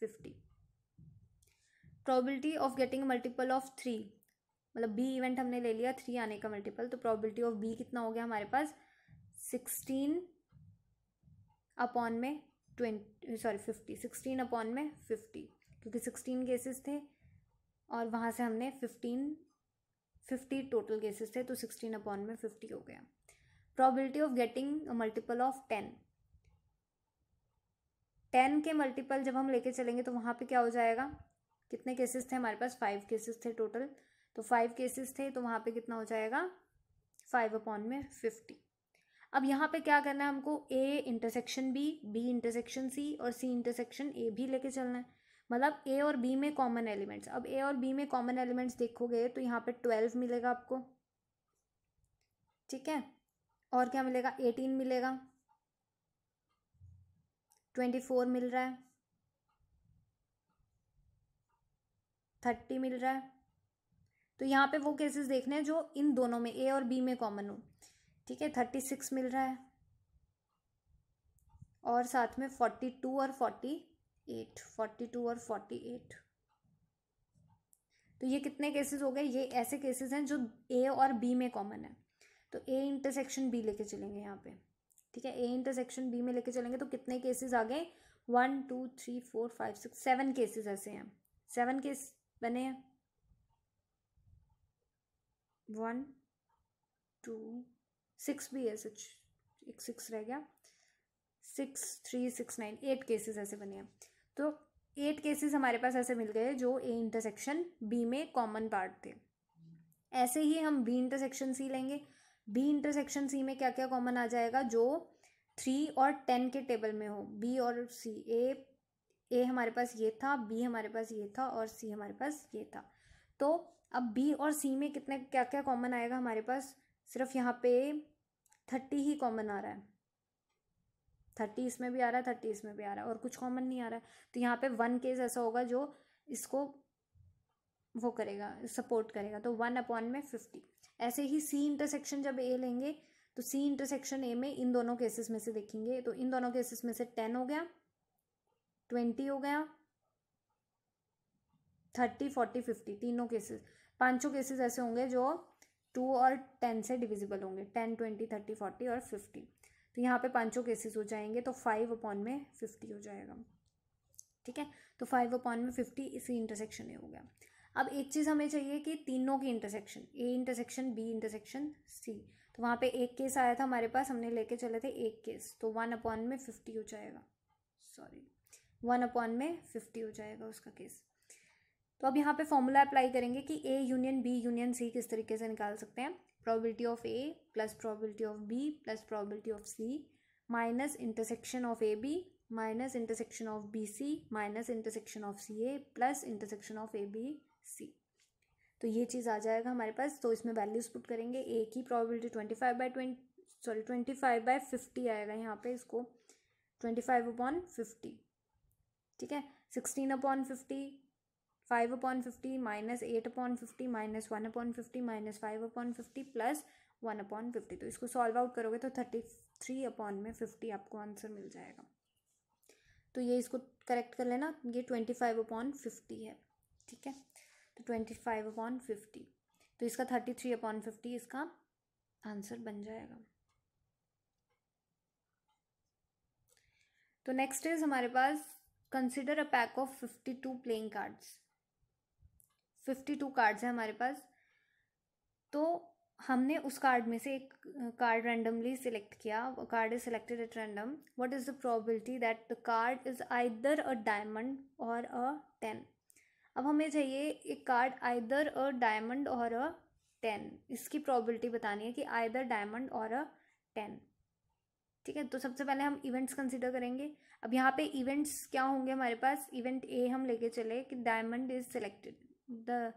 Speaker 1: fifty probability of getting multiple of three मतलब बी इवेंट हमने ले लिया थ्री आने का मल्टीपल तो प्रॉबिलिटी ऑफ बी कितना हो गया हमारे पास सिक्सटीन अपॉन में twenty sorry fifty sixteen upon में फिफ्टी क्योंकि सिक्सटीन केसेस थे और वहाँ से हमने फिफ्टीन फिफ्टी टोटल केसेस थे तो सिक्सटीन अपॉन में फिफ्टी हो गया probability of getting multiple of ten ten के मल्टीपल जब हम लेके चलेंगे तो वहाँ पे क्या हो जाएगा कितने केसेस थे हमारे पास फाइव केसेस थे टोटल तो फाइव केसेस थे तो वहाँ पे कितना हो जाएगा फाइव अपॉन में फिफ्टी अब यहाँ पे क्या करना है हमको A intersection B B intersection C और सी इंटरसेक्शन ए भी लेके चलना है मतलब ए और बी में कॉमन एलिमेंट्स अब ए और बी में कॉमन एलिमेंट्स देखोगे तो यहाँ पे ट्वेल्व मिलेगा आपको ठीक है और क्या मिलेगा एटीन मिलेगा ट्वेंटी फोर मिल रहा है थर्टी मिल रहा है तो यहाँ पे वो केसेस देखने हैं जो इन दोनों में ए और बी में कॉमन हो ठीक है थर्टी सिक्स मिल रहा है और साथ में फोर्टी टू और फोर्टी एट फोर्टी टू और फोर्टी एट तो ये कितने केसेस हो गए ये ऐसे केसेस हैं जो ए और बी में कॉमन है तो ए इंटरसेक्शन बी लेके चलेंगे यहाँ पे ठीक है ए इंटरसेक्शन बी में लेके चलेंगे तो कितने केसेस आ गए one two three four five six seven cases ऐसे हैं सेवन केस बने हैं वन टू सिक्स भी है सच एक सिक्स रह गया six three six nine eight cases ऐसे बने हैं तो एट केसेस हमारे पास ऐसे मिल गए जो ए इंटरसेक्शन बी में कॉमन पार्ट थे ऐसे ही हम बी इंटरसेक्शन सी लेंगे बी इंटरसेक्शन सी में क्या क्या कॉमन आ जाएगा जो थ्री और टेन के टेबल में हो बी और सी ए ए हमारे पास ये था बी हमारे पास ये था और सी हमारे पास ये था तो अब बी और सी में कितने क्या क्या कॉमन आएगा हमारे पास सिर्फ यहाँ पे थर्टी ही कॉमन आ रहा है थर्टी इसमें भी आ रहा है थर्टी इसमें भी आ रहा है और कुछ कॉमन नहीं आ रहा है तो यहाँ पे वन केस ऐसा होगा जो इसको वो करेगा सपोर्ट करेगा तो वन अपॉन में फिफ्टी ऐसे ही सी इंटरसेक्शन जब ए लेंगे तो सी इंटरसेक्शन ए में इन दोनों केसेस में से देखेंगे तो इन दोनों केसेस में से टेन हो गया ट्वेंटी हो गया थर्टी फोर्टी फिफ्टी तीनों केसेस पांचों केसेस ऐसे होंगे जो टू और टेन से डिविजिबल होंगे टेन ट्वेंटी थर्टी फोर्टी और फिफ्टी तो यहाँ पे पांचों केसेस हो जाएंगे तो फाइव अपॉन में फिफ्टी हो जाएगा ठीक है तो फाइव अपॉन में फिफ्टी इसी इंटरसेक्शन में हो गया अब एक चीज़ हमें चाहिए कि तीनों की intersection A intersection B intersection C तो वहाँ पे एक केस आया था हमारे पास हमने लेके चले थे एक केस तो वन अपॉन में फिफ्टी हो जाएगा सॉरी वन अपॉन में फिफ्टी हो जाएगा उसका केस तो अब यहाँ पे फॉर्मूला अप्लाई करेंगे कि A union B union C किस तरीके से निकाल सकते हैं probability of A plus probability of B plus probability of C minus intersection of A B minus intersection of B C minus intersection of C A plus intersection of A B C तो ये चीज़ आ जाएगा हमारे पास तो इसमें values put करेंगे A की probability twenty five by twenty sorry twenty five by fifty आएगा यहाँ पे इसको ट्वेंटी फाइव अपॉन फिफ्टी ठीक है sixteen upon fifty five upon fifty minus eight upon fifty minus one upon fifty minus five upon fifty plus one upon fifty तो इसको solve out करोगे तो थर्टी थ्री अपॉन में fifty आपको answer मिल जाएगा तो ये इसको करेक्ट कर लेना ये ट्वेंटी फाइव अपॉन फिफ्टी है ठीक है तो ट्वेंटी फाइव अपॉन फिफ्टी तो इसका थर्टी थ्री अपॉन फिफ्टी इसका आंसर बन जाएगा तो नेक्स्ट इज हमारे पास consider a pack of fifty two playing cards fifty two cards हैं हमारे पास तो हमने उस कार्ड में से एक कार्ड रैंडमली सिलेक्ट किया card is selected at random what is the probability that the card is either a diamond or a ten अब हमें चाहिए एक card either a diamond or a ten इसकी प्रोबेबिलिटी बतानी है कि either diamond or a ten ठीक है तो सबसे पहले हम इवेंट्स कंसिडर करेंगे अब यहाँ पे इवेंट्स क्या होंगे हमारे पास इवेंट ए हम लेके चले कि diamond is selected the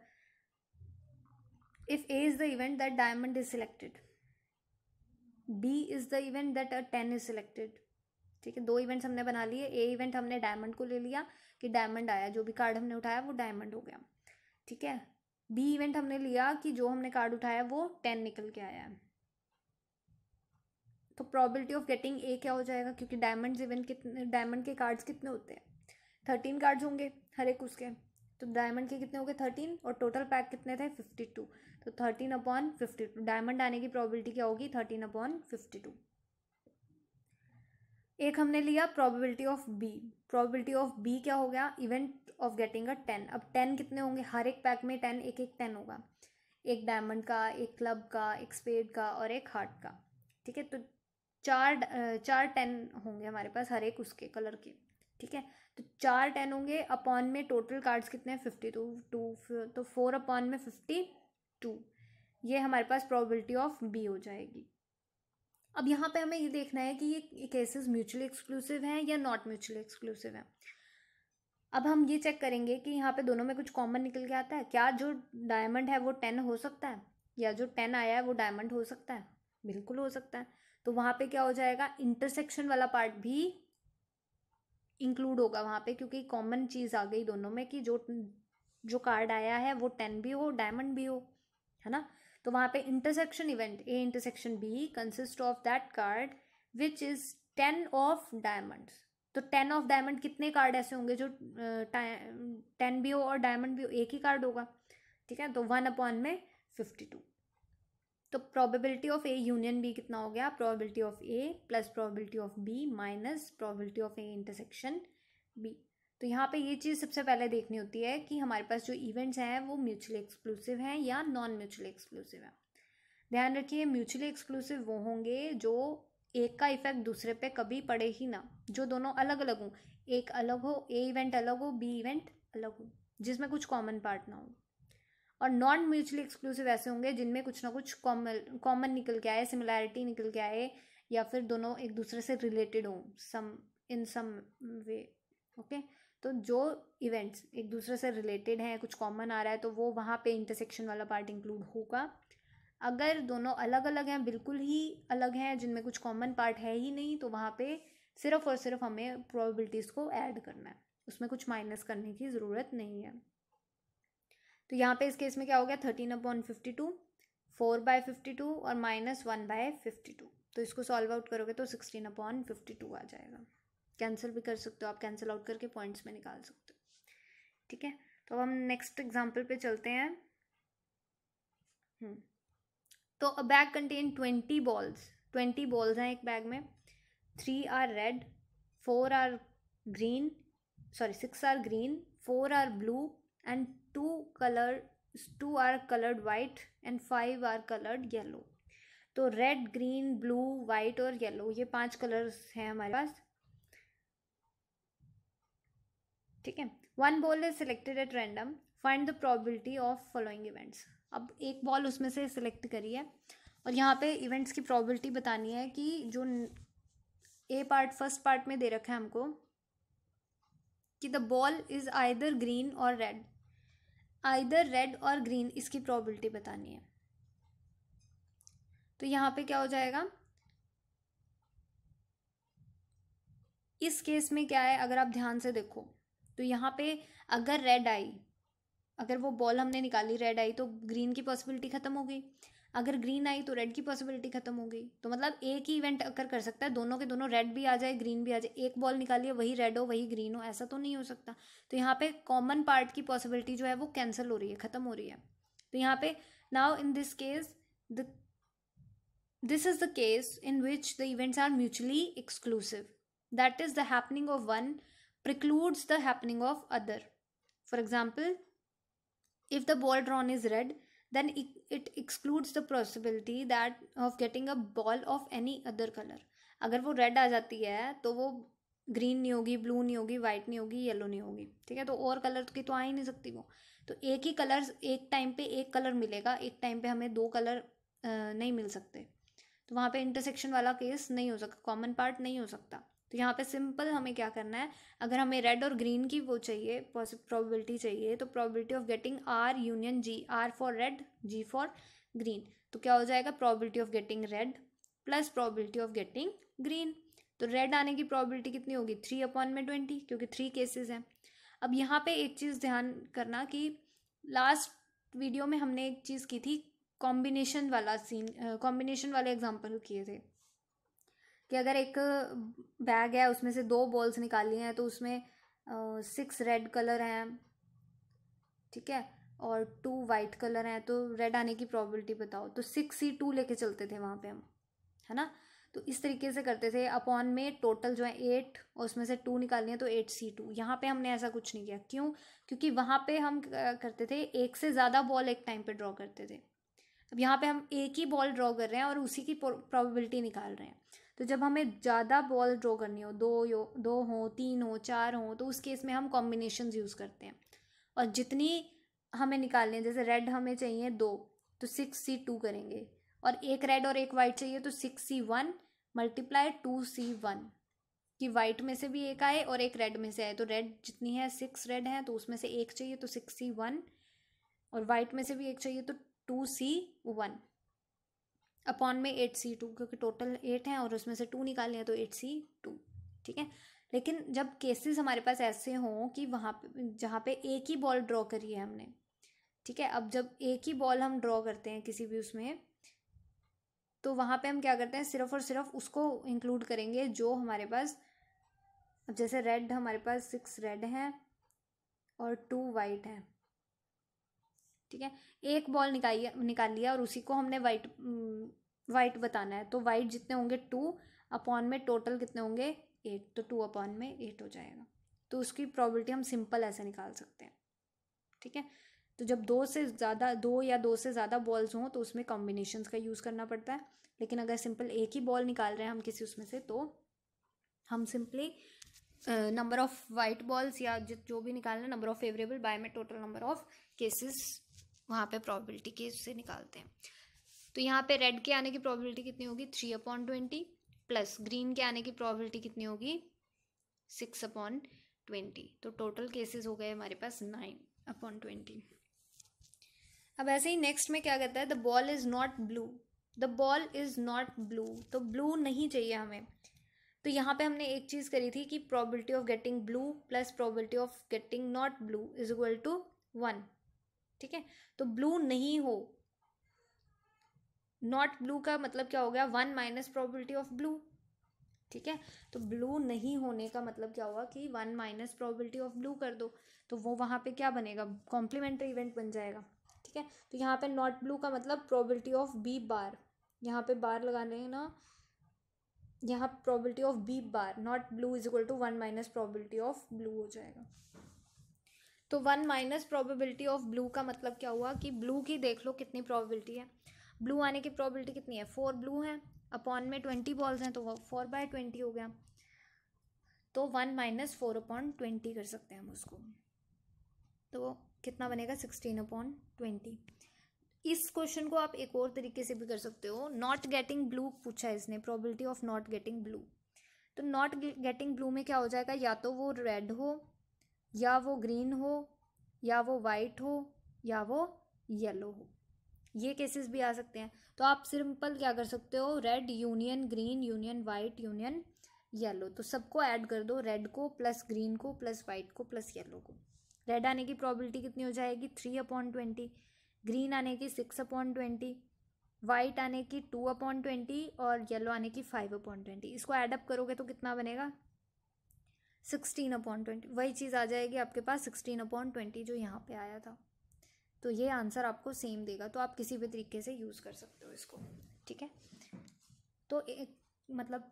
Speaker 1: if A is the event that diamond is selected B is the event that a 10 is selected ठीक है दो इवेंट्स हमने बना लिए ए इवेंट हमने डायमंड को ले लिया कि डायमंड आया जो भी कार्ड हमने उठाया वो डायमंड हो गया ठीक है बी इवेंट हमने लिया कि जो हमने कार्ड उठाया वो टेन निकल के आया है तो प्रोबेबिलिटी ऑफ गेटिंग ए क्या हो जाएगा क्योंकि डायमंड इवेंट कितने डायमंड के कार्ड्स कितने होते हैं थर्टीन कार्ड्स होंगे हर एक उसके तो डायमंड के कितने हो गए थर्टीन और टोटल पैक कितने थे फिफ्टी टू तो thirteen upon fifty two diamond आने की प्रॉबिलिटी क्या होगी थर्टीन अपॉन फिफ्टी टू एक हमने लिया probability of B probability of B क्या हो गया event of getting a ten अब टेन कितने होंगे हर एक पैक में टेन एक एक टेन होगा एक डायमंड का एक क्लब का एक स्पेड का और एक हार्ट का ठीक है तो चार चार टेन होंगे हमारे पास हर एक उसके कलर के ठीक है तो चार टेन होंगे अपॉन में टोटल कार्ड्स कितने हैं फिफ्टी टू टू तो फोर अपॉन में फिफ्टी टू ये हमारे पास प्रोबेबिलिटी ऑफ बी हो जाएगी अब यहाँ पे हमें ये देखना है कि ये केसेस म्यूचुअली एक्सक्लूसिव हैं या नॉट म्यूचुअली एक्सक्लूसिव हैं अब हम ये चेक करेंगे कि यहाँ पे दोनों में कुछ कॉमन निकल के आता है क्या जो डायमंड है वो टेन हो सकता है या जो टेन आया है वो डायमंड हो सकता है बिल्कुल हो सकता है तो वहाँ पे क्या हो जाएगा इंटरसेक्शन वाला पार्ट भी इंक्लूड होगा वहाँ पे क्योंकि कॉमन चीज़ आ गई दोनों में कि जो जो कार्ड आया है वो टेन भी हो डायमंड भी हो है ना तो वहाँ पे intersection event A intersection B consist of that card which is ten of diamond तो टेन ऑफ डायमंड कितने कार्ड ऐसे होंगे जो टेन भी हो और डायमंड भी हो एक ही कार्ड होगा ठीक है तो वन अपॉन में फिफ्टी टू तो probability of A union B कितना हो गया probability of A plus probability of B minus probability of A intersection B तो यहाँ पे ये चीज़ सबसे पहले देखनी होती है कि हमारे पास जो इवेंट्स हैं वो म्यूचुअली एक्सक्लूसिव हैं या नॉन म्यूचुअली एक्सक्लूसिव हैं ध्यान रखिए म्यूचुअली एक्सक्लूसिव वो होंगे जो एक का इफेक्ट दूसरे पे कभी पड़े ही ना जो दोनों अलग अलग हों एक अलग हो ए इवेंट अलग हो बी इवेंट अलग हो जिसमें कुछ कॉमन पार्ट ना हो और नॉन म्यूचुअली एक्सक्लूसिव ऐसे होंगे जिनमें कुछ ना कुछ कॉमन कॉमन निकल के आए सिमिलैरिटी निकल के आए या फिर दोनों एक दूसरे से रिलेटेड हों सम इन सम वे ओके तो जो इवेंट्स एक दूसरे से रिलेटेड हैं कुछ कॉमन आ रहा है तो वो वहाँ पे इंटरसेक्शन वाला पार्ट इंक्लूड होगा अगर दोनों अलग अलग हैं बिल्कुल ही अलग हैं जिनमें कुछ कॉमन पार्ट है ही नहीं तो वहाँ पे सिर्फ और सिर्फ हमें प्रोबेबिलिटीज़ को ऐड करना है उसमें कुछ माइनस करने की ज़रूरत नहीं है तो यहाँ पे इस केस में क्या हो गया thirteen upon fifty two four by fifty two और minus one by fifty two तो इसको सॉल्व आउट करोगे तो सिक्सटीन अपॉन फिफ्टी टू आ जाएगा कैंसिल भी कर सकते हो आप कैंसिल आउट करके पॉइंट्स में निकाल सकते हो ठीक है तो अब हम नेक्स्ट एग्जाम्पल पे चलते हैं हम्म। तो a bag contain twenty balls twenty balls हैं एक बैग में three are red four are green sorry six are green four are blue and two color two are colored white and five are colored yellow तो red green blue white और yellow ये पांच colours हैं हमारे पास ठीक है one ball is selected at random find the probability of following events अब एक बॉल उसमें से सिलेक्ट करिए और यहाँ पे इवेंट्स की प्रोबेबिलिटी बतानी है कि जो ए पार्ट फर्स्ट पार्ट में दे रखा है हमको कि the ball is either green or red either red or green इसकी प्रॉबिलिटी बतानी है तो यहाँ पे क्या हो जाएगा इस केस में क्या है अगर आप ध्यान से देखो तो यहाँ पे अगर रेड आई अगर वो बॉल हमने निकाली रेड आई तो ग्रीन की पॉसिबिलिटी ख़त्म हो गई अगर ग्रीन आई तो रेड की पॉसिबिलिटी खत्म हो गई तो मतलब एक ही इवेंट अगर कर सकता है दोनों के दोनों रेड भी आ जाए ग्रीन भी आ जाए एक बॉल निकालिए वही रेड हो वही ग्रीन हो ऐसा तो नहीं हो सकता तो यहाँ पे कॉमन पार्ट की पॉसिबिलिटी जो है वो कैंसिल हो रही है ख़त्म हो रही है तो यहाँ पे now in this case the this is the case in which the events are mutually exclusive that is the happening of one precludes the happening of other for example if the ball drawn is red then it excludes the possibility that of getting a ball of any other color अगर वो red आ जाती है तो वो green नहीं होगी blue नहीं होगी वाइट नहीं होगी येलो नहीं होगी ठीक है तो और कलर की तो आ ही नहीं सकती वो तो एक ही कलर एक टाइम पे एक कलर मिलेगा एक टाइम पे हमें दो कलर नहीं मिल सकते तो वहाँ पे इंटरसेक्शन वाला केस नहीं हो सकता कॉमन पार्ट नहीं हो सकता तो यहाँ पे सिंपल हमें क्या करना है अगर हमें रेड और ग्रीन की वो चाहिए प्रोबेबिलिटी चाहिए तो probability of getting R union G R for red G for green तो क्या हो जाएगा probability of getting red plus probability of getting green तो रेड आने की प्रॉबिलिटी कितनी होगी थ्री अपॉन में ट्वेंटी क्योंकि थ्री केसेस हैं अब यहाँ पे एक चीज़ ध्यान करना कि लास्ट वीडियो में हमने एक चीज़ की थी कॉम्बिनेशन वाला सीन कॉम्बिनेशन वाले एग्जाम्पल किए थे कि अगर एक बैग है उसमें से दो बॉल्स निकाली हैं तो उसमें सिक्स रेड कलर हैं ठीक है और टू वाइट कलर हैं तो रेड आने की प्रॉबिलिटी बताओ तो सिक्स ही टू लेके चलते थे वहाँ पे हम है ना तो इस तरीके से करते थे अपॉन में टोटल जो है एट और उसमें से टू निकालनी है तो एट सी टू यहाँ पे हमने ऐसा कुछ नहीं किया क्यों क्योंकि वहाँ पे हम करते थे एक से ज़्यादा बॉल एक टाइम पे ड्रॉ करते थे अब यहाँ पे हम एक ही बॉल ड्रॉ कर रहे हैं और उसी की प्रोबेबिलिटी निकाल रहे हैं तो जब हमें ज़्यादा बॉल ड्रॉ करनी हो दो यो दो हो तीन हो चार हो तो उस केस में हम कॉम्बिनेशन यूज़ करते हैं और जितनी हमें निकालनी है जैसे रेड हमें चाहिए दो तो सिक्स सी टू करेंगे और एक रेड और एक वाइट चाहिए तो six C one multiply two C one कि वाइट में से भी एक आए और एक रेड में से आए तो रेड जितनी है सिक्स रेड हैं तो उसमें से एक चाहिए तो सिक्स सी वन और वाइट में से भी एक चाहिए तो टू सी वन अपॉन में एट सी टू क्योंकि टोटल एट हैं और उसमें से टू निकालने हैं तो एट सी टू ठीक है लेकिन जब केसेस हमारे पास ऐसे हों कि वहाँ पे जहाँ पे एक ही बॉल ड्रॉ करी है हमने ठीक है अब जब एक ही बॉल हम ड्रॉ करते हैं किसी भी उसमें तो वहाँ पे हम क्या करते हैं सिर्फ और सिर्फ उसको इंक्लूड करेंगे जो हमारे पास अब जैसे रेड हमारे पास सिक्स रेड हैं और टू वाइट हैं ठीक है एक बॉल निकाली निकाल लिया और उसी को हमने वाइट वाइट हम्म, बताना है तो वाइट जितने होंगे टू अपॉन में टोटल कितने होंगे एट तो टू अपॉन में एट हो जाएगा तो उसकी प्रॉबिलिटी हम सिंपल ऐसे निकाल सकते हैं ठीक है तो जब दो से ज़्यादा दो या दो से ज़्यादा बॉल्स हों तो उसमें कॉम्बिनेशन का यूज़ करना पड़ता है लेकिन अगर सिंपल एक ही बॉल निकाल रहे हैं हम किसी उसमें से तो हम simply number of white balls या जो भी निकालना नंबर ऑफ़ फेवरेबल बाय में टोटल नंबर ऑफ़ केसेस वहाँ पे प्रोबेबिलिटी के उससे निकालते हैं तो यहाँ पे रेड के आने की प्रोबेबिलिटी कितनी होगी three upon twenty plus green के आने की प्रोबेबिलिटी कितनी होगी सिक्स अपॉन ट्वेंटी तो टोटल केसेस हो गए हमारे पास नाइन अपॉन ट्वेंटी अब ऐसे ही नेक्स्ट में क्या कहता है the ball is not blue the ball is not blue तो ब्लू नहीं चाहिए हमें तो यहाँ पे हमने एक चीज़ करी थी कि probability of getting blue plus probability of getting not blue is equal to one ठीक है तो ब्लू नहीं हो नॉट ब्लू का मतलब क्या हो गया one minus probability of blue ठीक है तो ब्लू नहीं होने का मतलब क्या हुआ कि one minus probability of blue कर दो तो वो वहाँ पे क्या बनेगा कॉम्प्लीमेंट्री इवेंट बन जाएगा ठीक है तो यहाँ पे नॉट ब्लू का मतलब प्रॉबिलिटी ऑफ बी बार यहाँ पे बार लगाने हैं ना यहाँ probability of B bar not blue is equal to one minus probability of blue हो जाएगा तो one minus probability of blue का मतलब क्या हुआ कि ब्लू की देख लो कितनी प्रोबेबिलिटी है ब्लू आने की प्रोबेबिलिटी कितनी है फोर ब्लू हैं अपॉन में ट्वेंटी बॉल्स हैं तो वो फोर बाय ट्वेंटी हो गया तो one minus four upon twenty कर सकते हैं हम उसको तो कितना बनेगा सिक्सटीन अपॉन ट्वेंटी इस क्वेश्चन को आप एक और तरीके से भी कर सकते हो नॉट गेटिंग ब्लू पूछा है इसने probability of not getting blue तो नॉट गेटिंग ब्लू में क्या हो जाएगा या तो वो रेड हो या वो ग्रीन हो या वो वाइट हो या वो येलो हो ये केसेस भी आ सकते हैं तो आप सिंपल क्या कर सकते हो red union green union white union yellow तो सबको ऐड कर दो रेड को प्लस ग्रीन को प्लस वाइट को प्लस येलो को रेड आने की प्रॉबिलिटी कितनी हो जाएगी थ्री अपॉन ट्वेंटी ग्रीन आने की सिक्स अपॉन ट्वेंटी वाइट आने की टू अपॉन ट्वेंटी और येलो आने की फाइव अपॉन ट्वेंटी इसको ऐडअप करोगे तो कितना बनेगा सिक्सटीन अपॉन ट्वेंटी वही चीज़ आ जाएगी आपके पास सिक्सटीन अपॉन ट्वेंटी जो यहाँ पे आया था तो ये आंसर आपको सेम देगा तो आप किसी भी तरीके से यूज़ कर सकते हो इसको ठीक है तो एक मतलब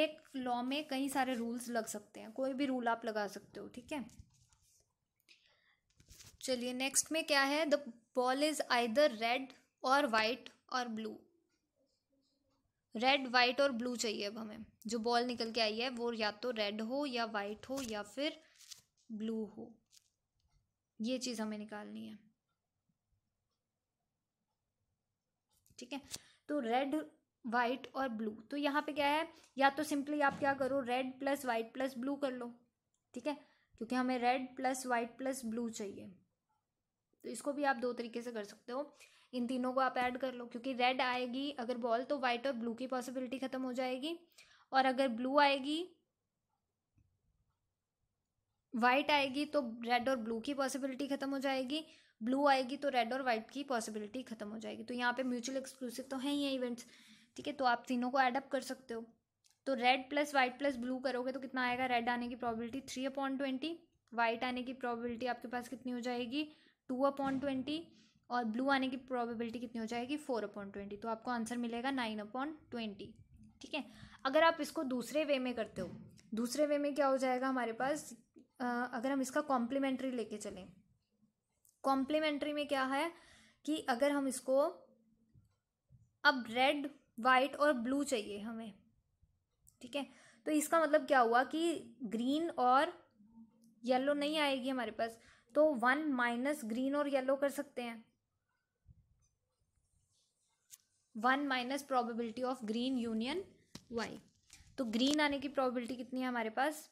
Speaker 1: एक लॉ में कई सारे रूल्स लग सकते हैं कोई भी रूल आप लगा सकते हो ठीक है चलिए नेक्स्ट में क्या है the ball is either red or white और ब्लू रेड वाइट और ब्लू चाहिए अब हमें जो बॉल निकल के आई है वो या तो रेड हो या वाइट हो या फिर ब्लू हो ये चीज़ हमें निकालनी है ठीक है तो रेड वाइट और ब्लू तो यहाँ पे क्या है या तो सिंपली आप क्या करो red plus white plus blue कर लो ठीक है क्योंकि हमें red plus white plus blue चाहिए तो इसको भी आप दो तरीके से कर सकते हो इन तीनों को आप ऐड कर लो क्योंकि रेड आएगी अगर बॉल तो वाइट और ब्लू की पॉसिबिलिटी ख़त्म हो जाएगी और अगर ब्लू आएगी वाइट आएगी तो रेड और ब्लू की पॉसिबिलिटी ख़त्म हो जाएगी ब्लू आएगी तो रेड और वाइट की पॉसिबिलिटी ख़त्म हो जाएगी तो यहाँ पे म्यूचुअल एक्सक्लूसिव तो हैं ही है इवेंट्स ठीक है तो आप तीनों को एडअप कर सकते हो तो red plus white plus blue करोगे तो कितना आएगा रेड आने की probability three upon twenty white आने की प्रॉबिलिटी आपके पास कितनी हो जाएगी टू अपॉइंट ट्वेंटी और ब्लू आने की प्रोबेबिलिटी कितनी हो जाएगी फोर अपॉन ट्वेंटी तो आपको आंसर मिलेगा नाइन अपॉन ट्वेंटी ठीक है अगर आप इसको दूसरे वे में करते हो दूसरे वे में क्या हो जाएगा हमारे पास अगर हम इसका कॉम्प्लीमेंट्री लेके चलें कॉम्प्लीमेंट्री में क्या है कि अगर हम इसको अब रेड वाइट और ब्लू चाहिए हमें ठीक है तो इसका मतलब क्या हुआ कि ग्रीन और येलो नहीं आएगी हमारे पास तो वन माइनस ग्रीन और येलो कर सकते हैं one minus probability of green union Y तो ग्रीन आने की प्रोबेबिलिटी कितनी है हमारे पास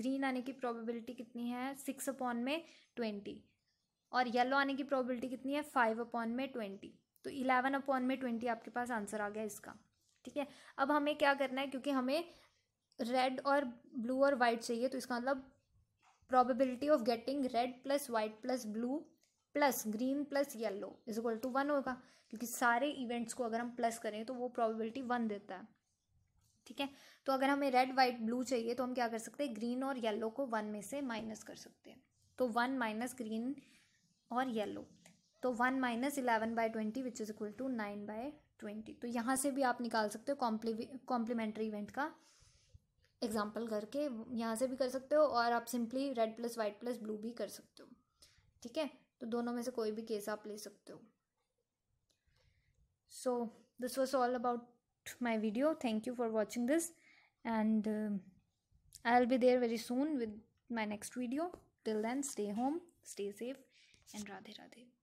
Speaker 1: ग्रीन आने की प्रोबेबिलिटी कितनी है सिक्स अपॉन में ट्वेंटी और येलो आने की प्रोबेबिलिटी कितनी है फाइव अपॉन में ट्वेंटी तो इलेवन अपॉन में ट्वेंटी आपके पास आंसर आ गया इसका ठीक है अब हमें क्या करना है क्योंकि हमें रेड और ब्लू और वाइट चाहिए तो इसका मतलब probability of getting red plus white plus blue plus green plus yellow is equal to one होगा क्योंकि सारे इवेंट्स को अगर हम प्लस करें तो वो प्रोबेबिलिटी वन देता है ठीक है तो अगर हमें रेड वाइट ब्लू चाहिए तो हम क्या कर सकते हैं ग्रीन और येलो को वन में से माइनस कर सकते हैं तो वन माइनस ग्रीन और येलो तो one minus eleven by twenty which is equal to nine by twenty तो यहाँ से भी आप निकाल सकते हो कॉम्प्ली कॉम्प्लीमेंट्री इवेंट का एग्जाम्पल करके यहाँ से भी कर सकते हो और आप simply red plus white plus blue भी कर सकते हो ठीक है तो दोनों में से कोई भी केस आप ले सकते हो so this was all about my video thank you for watching this and I will be there very soon with my next video till then stay home stay safe and Radhe Radhe